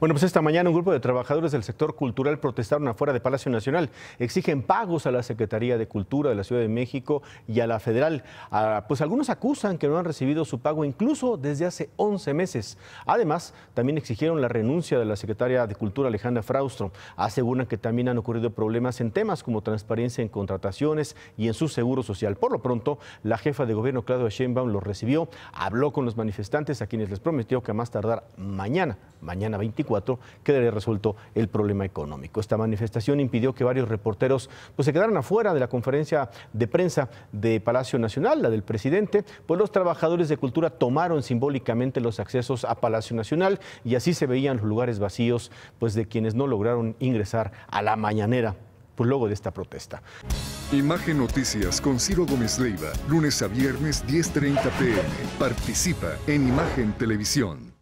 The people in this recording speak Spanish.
Bueno, pues esta mañana un grupo de trabajadores del sector cultural protestaron afuera de Palacio Nacional. Exigen pagos a la Secretaría de Cultura de la Ciudad de México y a la Federal. Ah, pues algunos acusan que no han recibido su pago incluso desde hace 11 meses. Además, también exigieron la renuncia de la Secretaria de Cultura Alejandra Fraustro. Aseguran que también han ocurrido problemas en temas como transparencia en contrataciones y en su seguro social. Por lo pronto, la jefa de gobierno Claudia Sheinbaum los recibió, habló con los manifestantes a quienes les prometió que a más tardar mañana, mañana 24 Quedaría que resuelto el problema económico. Esta manifestación impidió que varios reporteros pues, se quedaran afuera de la conferencia de prensa de Palacio Nacional, la del presidente, pues los trabajadores de cultura tomaron simbólicamente los accesos a Palacio Nacional y así se veían los lugares vacíos pues, de quienes no lograron ingresar a la mañanera pues luego de esta protesta. Imagen Noticias con Ciro Gómez Leiva, lunes a viernes 10.30 pm. Participa en Imagen Televisión.